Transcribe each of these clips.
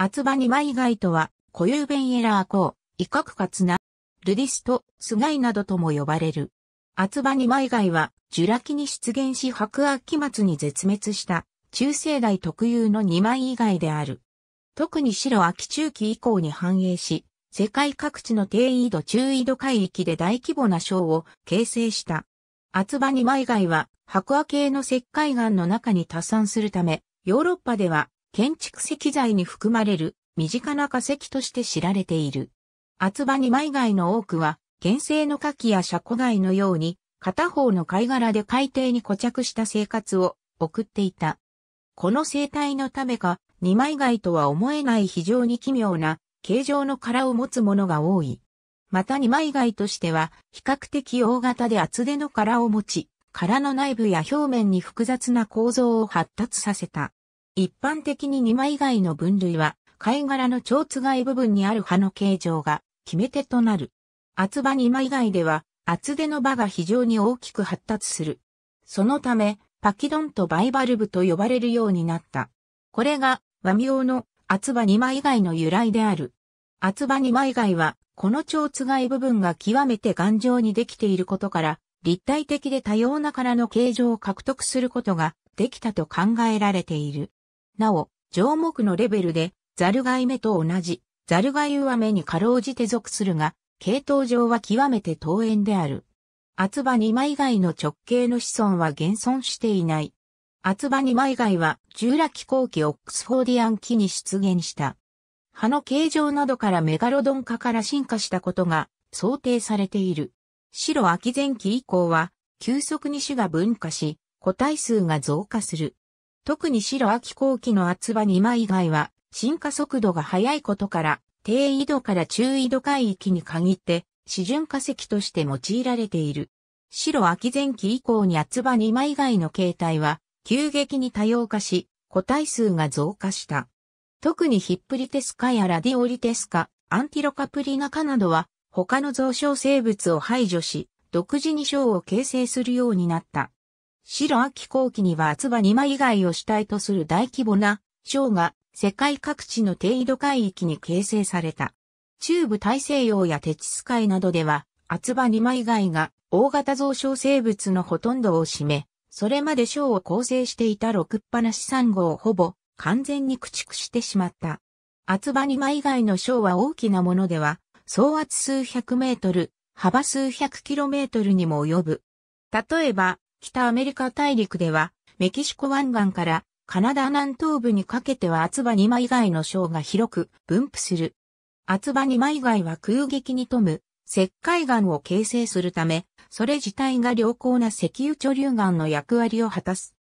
厚場二枚貝とは、固有弁エラー項、威嚇かつな、ルディスト、スガイなどとも呼ばれる。厚場二枚貝は、ジュラ紀に出現し白亜紀末に絶滅した、中世代特有の二枚以外である。特に白亜紀中期以降に繁栄し、世界各地の低緯度中緯度海域で大規模な章を形成した。厚場二枚貝は、白亜系の石灰岩の中に多産するため、ヨーロッパでは建築石材に含まれる身近な化石として知られている。厚場二枚貝の多くは、原生の牡蠣やシャコ貝のように、片方の貝殻で海底に固着した生活を送っていた。この生態のためか、二枚貝とは思えない非常に奇妙な形状の殻を持つものが多い。また二枚貝としては、比較的大型で厚手の殻を持ち、殻の内部や表面に複雑な構造を発達させた。一般的に2枚以外の分類は、貝殻の蝶つがい部分にある葉の形状が決め手となる。厚葉2枚以外では、厚手の葉が非常に大きく発達する。そのため、パキドンとバイバルブと呼ばれるようになった。これが和名の厚葉二枚以外の由来である。厚葉二枚以外は、この蝶つがい部分が極めて頑丈にできていることから、立体的で多様な殻の形状を獲得することができたと考えられている。なお、上目のレベルで、ザルガイ目と同じ、ザルガイ上目にかろうじて属するが、系統上は極めて遠縁である。厚葉二枚貝の直径の子孫は現存していない。厚葉二枚貝は、従来後期オックスフォーディアン期に出現した。葉の形状などからメガロドン化から進化したことが想定されている。白秋前期以降は、急速に種が分化し、個体数が増加する。特に白秋後期の厚葉2枚以外は、進化速度が速いことから、低緯度から中緯度海域に限って、示準化石として用いられている。白秋前期以降に厚葉2枚以外の形態は、急激に多様化し、個体数が増加した。特にヒップリテスカやラディオリテスカ、アンティロカプリナカなどは、他の増殖生物を排除し、独自に章を形成するようになった。白秋後期には厚葉二枚以外を主体とする大規模な章が世界各地の低緯度海域に形成された。中部大西洋や鉄チ海などでは厚葉二枚以外が大型増床生物のほとんどを占め、それまで章を構成していた六っぱなし産後をほぼ完全に駆逐してしまった。厚葉二枚以外の章は大きなものでは、総圧数百メートル、幅数百キロメートルにも及ぶ。例えば、北アメリカ大陸では、メキシコ湾岸からカナダ南東部にかけては厚場二枚貝の章が広く分布する。厚場二枚貝は空撃に富む石灰岩を形成するため、それ自体が良好な石油貯留岩の役割を果たす。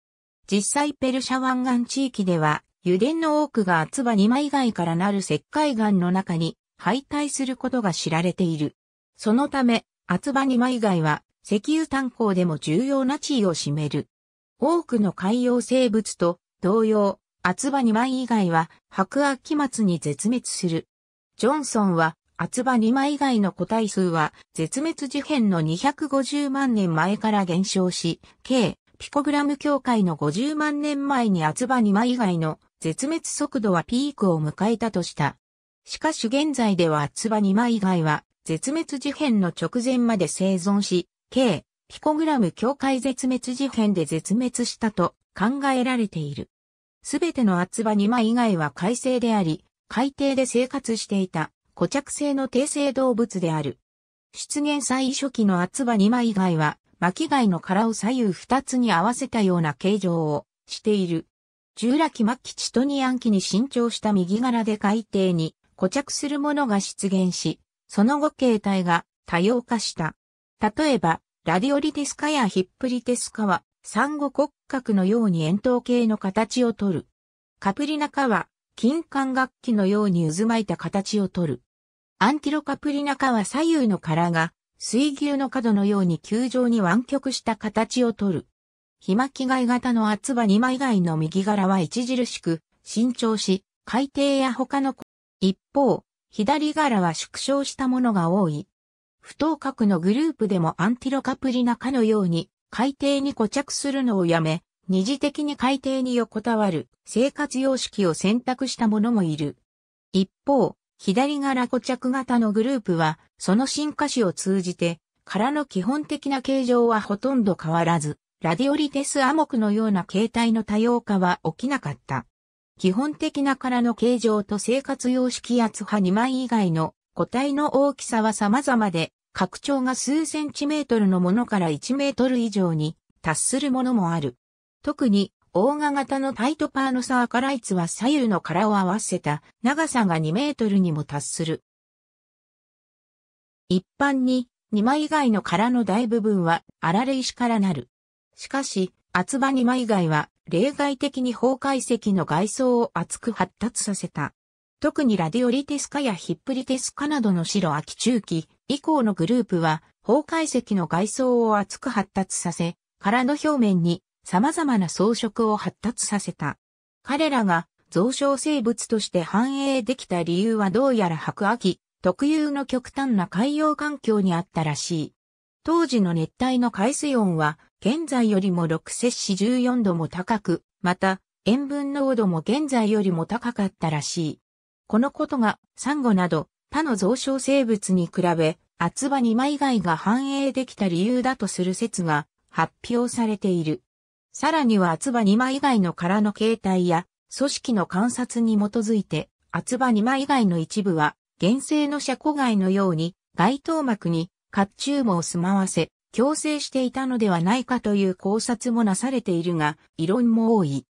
実際ペルシャ湾岸地域では、油田の多くが厚場二枚貝からなる石灰岩の中に敗退することが知られている。そのため、厚場二枚貝は石油炭鉱でも重要な地位を占める。多くの海洋生物と同様、厚葉2枚以外は白亜紀末に絶滅する。ジョンソンは厚葉2枚以外の個体数は絶滅事変の250万年前から減少し、計ピコグラム協会の50万年前に厚葉2枚以外の絶滅速度はピークを迎えたとした。しかし現在では厚葉2枚以外は絶滅事変の直前まで生存し、K、ピコグラム境界絶滅事変で絶滅したと考えられている。すべての厚場2枚以外は海生であり、海底で生活していた固着性の低生動物である。出現最初期の厚場2枚以外は巻貝の殻を左右2つに合わせたような形状をしている。従来期末期チトニアン期に伸長した右柄で海底に固着するものが出現し、その後形態が多様化した。例えば、ラディオリテスカやヒップリテスカは、サンゴ骨格のように円筒形の形をとる。カプリナカは、金管楽器のように渦巻いた形をとる。アンティロカプリナカは左右の殻が、水牛の角のように球状に湾曲した形をとる。ひまき貝型の厚場2枚貝の右柄は著しく、伸長し、海底や他の一方、左柄は縮小したものが多い。不等角のグループでもアンティロカプリナかのように海底に固着するのをやめ、二次的に海底に横たわる生活様式を選択したものもいる。一方、左柄固着型のグループは、その進化史を通じて、殻の基本的な形状はほとんど変わらず、ラディオリテスアモクのような形態の多様化は起きなかった。基本的な殻の形状と生活様式圧波2枚以外の個体の大きさは様々で、拡張が数センチメートルのものから1メートル以上に達するものもある。特に、大賀型のタイトパーのサーカライツは左右の殻を合わせた長さが2メートルにも達する。一般に2枚以外の殻の大部分は荒れ石からなる。しかし、厚場2枚以外は例外的に崩壊石の外装を厚く発達させた。特にラディオリテスカやヒップリテスカなどの白秋中期、以降のグループは、崩壊石の外装を厚く発達させ、殻の表面に様々な装飾を発達させた。彼らが増殖生物として繁栄できた理由はどうやら白亜特有の極端な海洋環境にあったらしい。当時の熱帯の海水温は現在よりも6摂氏14度も高く、また塩分濃度も現在よりも高かったらしい。このことがサンゴなど他の増殖生物に比べ、厚葉二枚貝が反映できた理由だとする説が発表されている。さらには厚葉二枚貝の殻の形態や組織の観察に基づいて、厚葉二枚貝の一部は、原生の車庫貝のように、外頭膜に甲冑もを住まわせ、強制していたのではないかという考察もなされているが、異論も多い。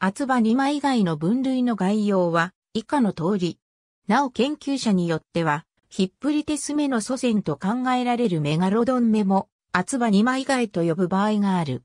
厚葉二枚貝の分類の概要は、以下の通り、なお研究者によっては、ヒップリテス目の祖先と考えられるメガロドン目も、厚葉二枚貝と呼ぶ場合がある。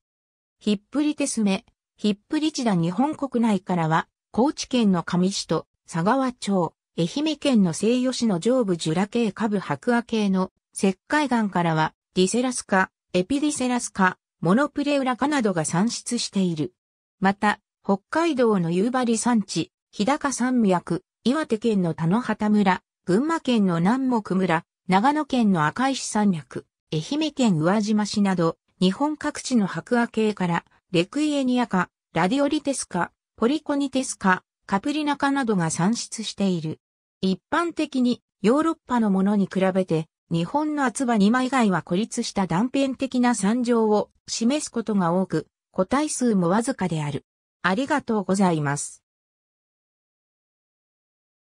ヒップリテス目、ヒップリチダ日本国内からは、高知県の上市と佐川町、愛媛県の西予市の上部ジュラ系下部白亜系の石灰岩からは、ディセラスカ、エピディセラスカ、モノプレウラカなどが産出している。また、北海道の夕張山地、日高山脈、岩手県の田野畑村、群馬県の南木村、長野県の赤石山脈、愛媛県宇和島市など、日本各地の白亜系から、レクイエニア科、ラディオリテス科、ポリコニテス科、カプリナカなどが産出している。一般的にヨーロッパのものに比べて日本の厚葉2枚以外は孤立した断片的な山状を示すことが多く、個体数もわずかである。ありがとうございます。